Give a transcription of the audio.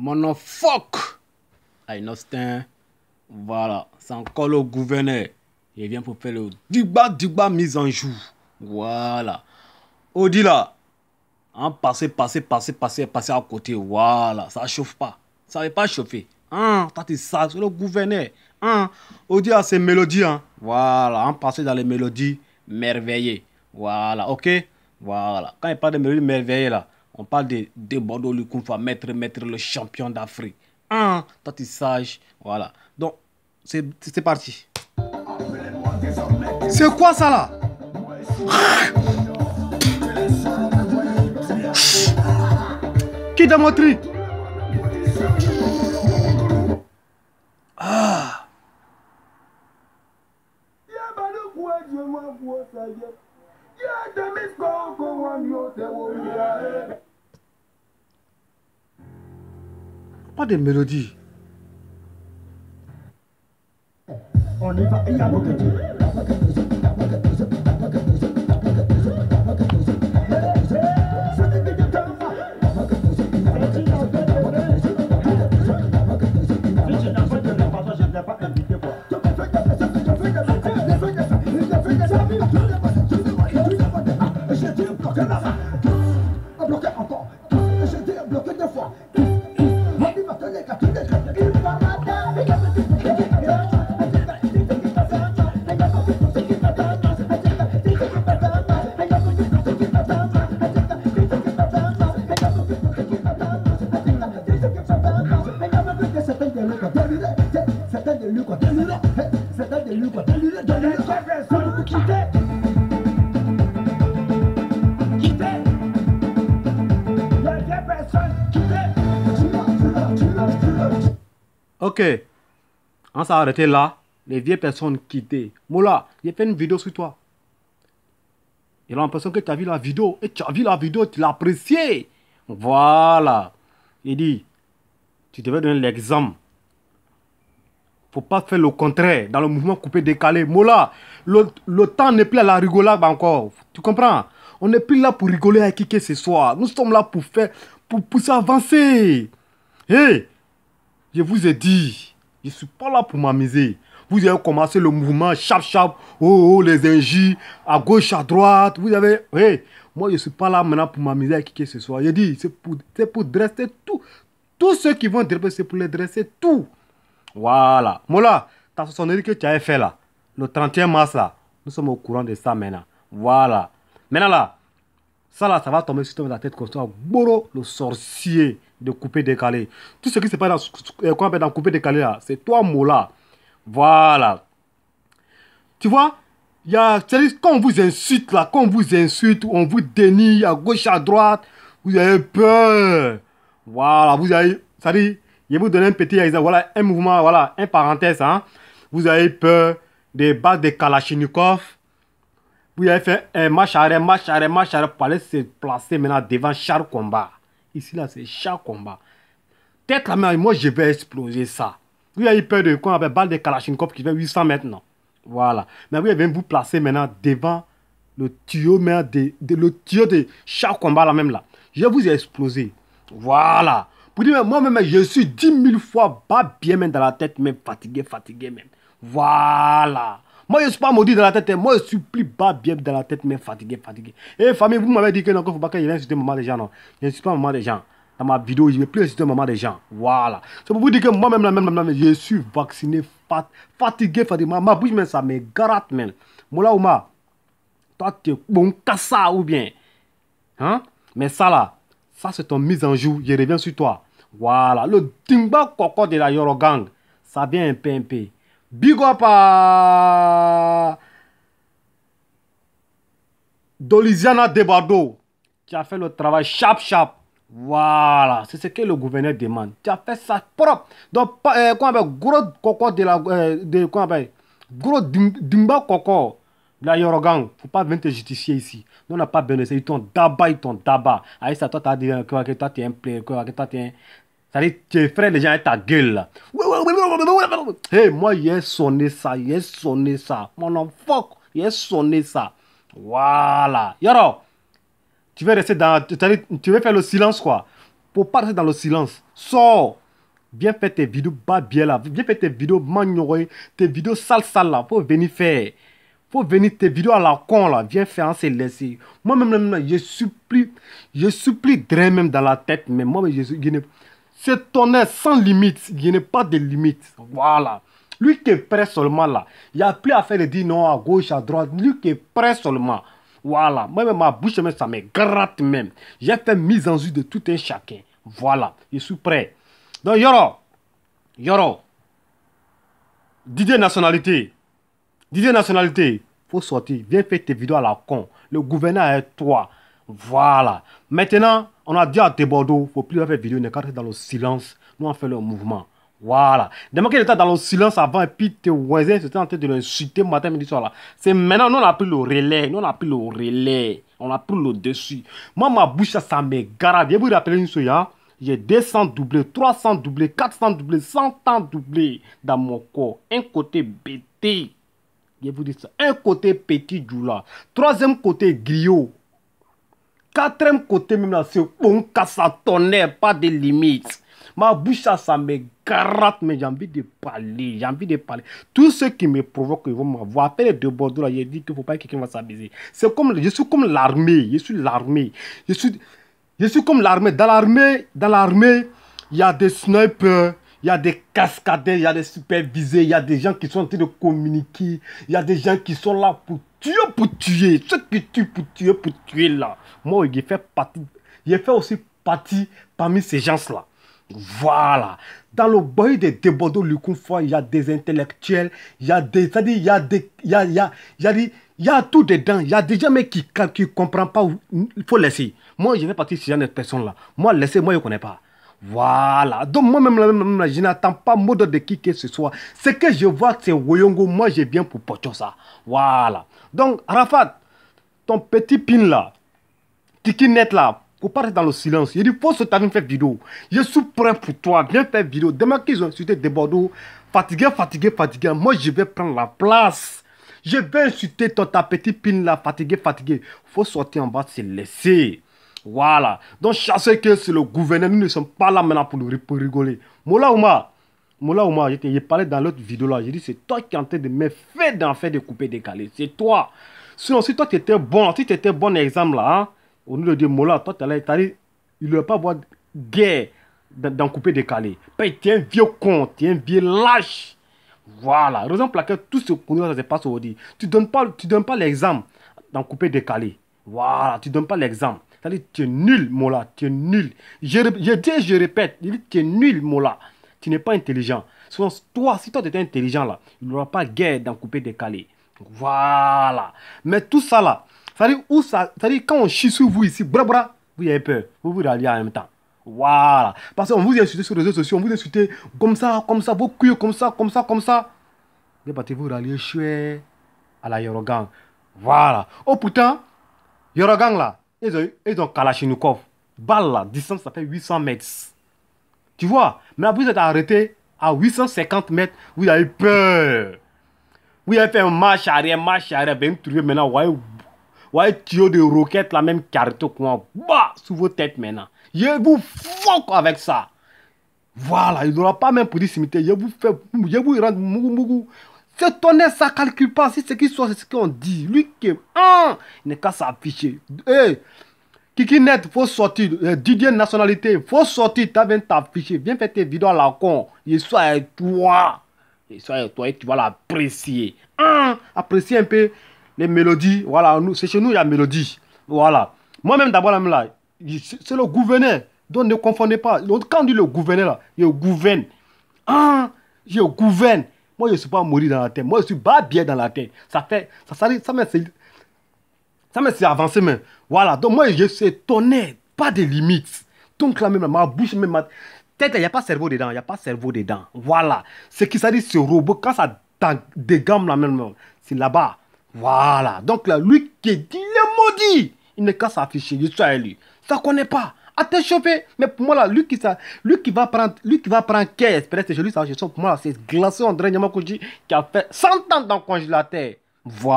Monofoque nostin. Voilà, c'est encore le gouverneur. Il vient pour faire le duba duba mise en joue Voilà. là, hein, passer, passer, passer, passer, passer à côté. Voilà, ça chauffe pas. Ça ne va pas chauffer. Hein, ça, c'est le gouverneur. Hein, Odila, ses mélodies Hein. Voilà, hein, passer dans les mélodies merveilleuses. Voilà, ok Voilà. Quand il parle de mélodies merveilleuses, là, on parle de, de Bordeaux Lukumfa, maître, maître, le champion d'Afrique. Hein, toi, tu sage. Voilà. Donc, c'est parti. C'est quoi ça là Qui t'a montré Ah des de mélodie. On Ok, on s'est arrêté là. Les vieilles personnes quittées. Moula, j'ai fait une vidéo sur toi. Il a l'impression que tu as vu la vidéo. Et tu as vu la vidéo, tu l'as appréciée. Voilà. Il dit, tu devais donner l'exemple faut pas faire le contraire dans le mouvement coupé décalé. Mola, le, le temps n'est plus à la rigolade encore. Tu comprends On n'est plus là pour rigoler avec qui ce soir. Nous sommes là pour faire, pour pousser avancer. Hé, eh? je vous ai dit, je suis pas là pour m'amuser. Vous avez commencé le mouvement chap chap, oh, oh les injures à gauche à droite. Vous avez, hé, eh? moi je ne suis pas là maintenant pour m'amuser avec qui ce soir. J'ai dit, c'est pour, c'est pour dresser tout, tous ceux qui vont dresser, c'est pour les dresser tout. Voilà. Mola, ta sonnerie que tu avais fait là, le 31 mars là, nous sommes au courant de ça maintenant. Voilà. Maintenant là, ça là, ça va tomber sur la tête comme ça. Boro, le sorcier de couper décalé. Tout ce qui se passe dans, quoi, euh, dans couper décalé là, c'est toi Mola. Voilà. Tu vois il y a, quand on vous insulte là, quand on vous insulte, on vous dénie à gauche, à droite, vous avez peur. Voilà, vous avez... Ça dit, je vais vous donner un petit exemple. Voilà, un mouvement, voilà, un parenthèse. Hein. Vous avez peur des balles de Kalachnikov. Vous avez fait un match arrêt, match arrêt, match arrêt. Pour aller se placer maintenant devant char combat. Ici, là, c'est char combat. Tête la main, moi, je vais exploser ça. Vous avez peur de quoi Avec balle de Kalachnikov qui fait 800 maintenant. Voilà. Mais vous avez vous placer maintenant devant le tuyau, de, le tuyau de chaque combat là même là. Je vais vous exploser. Voilà. Pour dire, moi-même, je suis dix mille fois pas bien même dans la tête, même fatigué, fatigué même. Voilà. Moi, je ne suis pas maudit dans la tête. Hein. Moi, je suis plus bas bien dans la tête, mais fatigué, fatigué. Et eh, famille, vous m'avez dit que non, il faut pas que je vienne maman des gens. Non, je ne suis pas maman des gens. Dans ma vidéo, je ne vais plus insulter maman des gens. Voilà. C'est pour vous dire que moi-même, même, même, je suis vacciné, fat, fatigué, fatigué. Ma bouche, même, ça me gratte, même. ou ma toi, tu es bon, cassa ou bien. Hein? Mais ça, là, ça, c'est ton mise en joue. Je reviens sur toi. Voilà. Le dimba Coco de la Yorogang. Ça vient un peu, un Big up à... Doliziana Debado. Tu as fait le travail chap chap. Voilà, c'est ce que le gouverneur demande. Tu as fait ça propre. Donc, euh, gros coco de la. Euh, de, quoi, gros dimba coco Là Yorogang, faut pas venir te justifier ici. Nous, on n'a pas besoin de ça. Ils t'ont d'abat, ils t'ont d'abat. Aïssa, toi, t'as dit que toi, t'es un player, que toi, t'es un. Ça dit tu frères les gens avec ta gueule Hey, moi, a sonné ça, yes sonné ça. Mon enfant, Yes, sonné ça. Voilà. Yoro, tu veux rester dans. Tu veux faire le silence quoi. Pour pas rester dans le silence, sors. Viens faire tes vidéos bas bien là. Viens faire tes vidéos tes vidéos sales sales là. Pour venir faire faut venir tes vidéos à la con là, viens faire c'est laisser. Moi-même, je supplie, je supplie drain même dans la tête, mais moi, je, suis... ne. C'est tonnerre sans limite, il n'y a pas de limite. Voilà. Lui qui est prêt seulement là, il n'y a plus à faire de dire non à gauche, à droite. Lui qui est prêt seulement. Voilà. Moi-même, ma bouche, même, ça me gratte même. J'ai fait mise en jeu de tout un chacun. Voilà. Je suis prêt. Donc, Yoro, Yoro, Didier nationalité. Dixième nationalité, faut sortir, viens faire tes vidéos à la con. Le gouverneur est toi. Voilà. Maintenant, on a dit à ne faut plus faire vidéo, ne dans le silence. Nous, on fait le mouvement. Voilà. Demain qu'il était dans le silence avant et puis tes voisins étaient en train de l'insulter matin, midi, soir C'est maintenant, nous on a pris le relais. Nous on a pris le relais. On a pris le dessus. Moi, ma bouche, ça, me garde. vous rappeler une chose, hein. J'ai 200 doublés, 300 doublés, 400 doublés, 100 ans doublés dans mon corps. Un côté bêté vous dis ça. Un côté petit doula Troisième côté griot. Quatrième côté même là, c'est bon ça tonnerre, pas de limites Ma bouche, ça, ça me gratte, mais j'ai envie de parler. J'ai envie de parler. Tous ceux qui me provoquent, ils vont m'avoir. fait les deux bordeaux, là, dit qu'il ne faut pas que quelqu'un va s'abuser. C'est comme, je suis comme l'armée. Je suis l'armée. Je suis, je suis comme l'armée. Dans l'armée, dans l'armée, il y a des snipers il y a des cascades, il y a des supervisés, il y a des gens qui sont en train de communiquer, il y a des gens qui sont là pour tuer, pour tuer. Ceux qui tuent pour tuer, pour tuer là. Moi, j'ai fait partie, j'ai fait aussi partie parmi ces gens-là. Voilà. Dans le boy de Debodo Lukunfa, il y a des intellectuels, il y a des. C'est-à-dire, il y a des. Il y a, il y a, il y a, tout dedans. Il y a des gens mais qui ne comprennent pas. Il faut laisser. Moi, je fais partie de ces gens là Moi, laissez, moi, je ne connais pas. Voilà. Donc moi-même, je n'attends pas mot de qui que ce soit. Ce que je vois, c'est Woyongo. Moi, j'ai bien pour ça. Voilà. Donc, Rafat, ton petit pin là, qui net là, faut pas dans le silence. Il dit, faut se taper faire vidéo. Je suis prêt pour toi. Viens faire vidéo. Demain qu'ils ont insulté des Bordeaux, fatigué, fatigué, fatigué. Moi, je vais prendre la place. Je vais insulter ton petit pin là, fatigué, fatigué. Faut sortir en bas, se laisser. Voilà. Donc, chassez que c'est le gouverneur. Nous ne sommes pas là maintenant pour, rigoler. Mola Ouma, Mola Ouma, j'ai parlé dans l'autre vidéo là. J'ai dit, c'est toi qui es en train de me faire d'en faire de couper, décaler. C'est toi. Sinon, si toi, tu étais bon, si tu étais bon exemple là, on hein, nous lieu dit dire Mola, toi, tu allais, il ne pas voir guerre d'en couper, décaler. Ben, tu es un vieux con, tu es un vieux lâche. Voilà. Raison pour laquelle tout ce qu'on se passe aujourd'hui. Tu ne donnes pas, pas l'exemple d'en couper, décaler. Voilà, tu ne donnes pas l'exemple. Ça à dire tu es nul, Mola, tu es nul. Je, je dis, je répète, il dit, tu es nul, Mola. Tu n'es pas intelligent. Sinon, toi, si toi, tu étais intelligent, là, il n'y pas guère d'en couper des calés. Voilà. Mais tout ça, là, cest où ça, quand on chie sur vous ici, bra, bra, vous avez peur. Vous vous ralliez en même temps. Voilà. Parce qu'on vous insulte sur les réseaux sociaux, on vous insulte comme ça, comme ça, vos couilles, comme ça, comme ça, comme ça. Vous partez vous ralliez chouette, à la Yorogan. Voilà. Oh, pourtant, Yorogan, là, ils ont, ils ont Kalachnikov. distance, ça fait 800 mètres. Tu vois Mais vous êtes arrêté à 850 mètres. Vous avez peur. Vous avez fait un marche arrière, marche arrière. Ben, vous maintenant, vous avez vous tuyau de roquettes la même carré au Bah, sous vos têtes maintenant. Je vous fuck avec ça. Voilà, il aura pas même pour dire Je vous fais, je vous rends mougou mougou. Ce tonnet ça ne calcule pas. Si ce qui soit, c'est ce qu'on dit. Lui qui est il n'est qu'à s'afficher. Hey, Kikinet, faut sortir. Eh, Didier Nationalité, faut sortir. T'as bien t'afficher. Viens faire tes vidéos à la con. il soit toi. soit avec toi et tu vas l'apprécier. Apprécier un peu les mélodies. Voilà, c'est chez nous, il y a mélodie. Voilà. Moi-même, d'abord, là, c'est le gouverneur. Donc ne confondez pas. Quand on dit le gouverneur, là, il gouverne. ah Il gouverne. Moi, je suis pas mourir dans la tête, Moi, je suis pas bien dans la tête, Ça fait. Ça, ça, ça, ça avancé, même. Voilà. Donc, moi, je suis étonné. Pas de limites. Donc, là, même, ma bouche, même, ma tête, il n'y a pas cerveau dedans. Il n'y a pas de cerveau dedans. Voilà. Ce qui s'est dit, ce robot, quand ça dégamme, la même, c'est là-bas. Voilà. Donc, là, lui qui dit le maudit, il n'est qu'à s'afficher. Je suis Ça connaît pas à te chauffer. Mais pour moi, là, lui qui, ça, lui qui va prendre, lui qui va prendre qu'est peut-être c'est lui, ça, je sens, pour moi, c'est glacé André Niamakouji qui a fait 100 ans dans le congélateur. Voilà.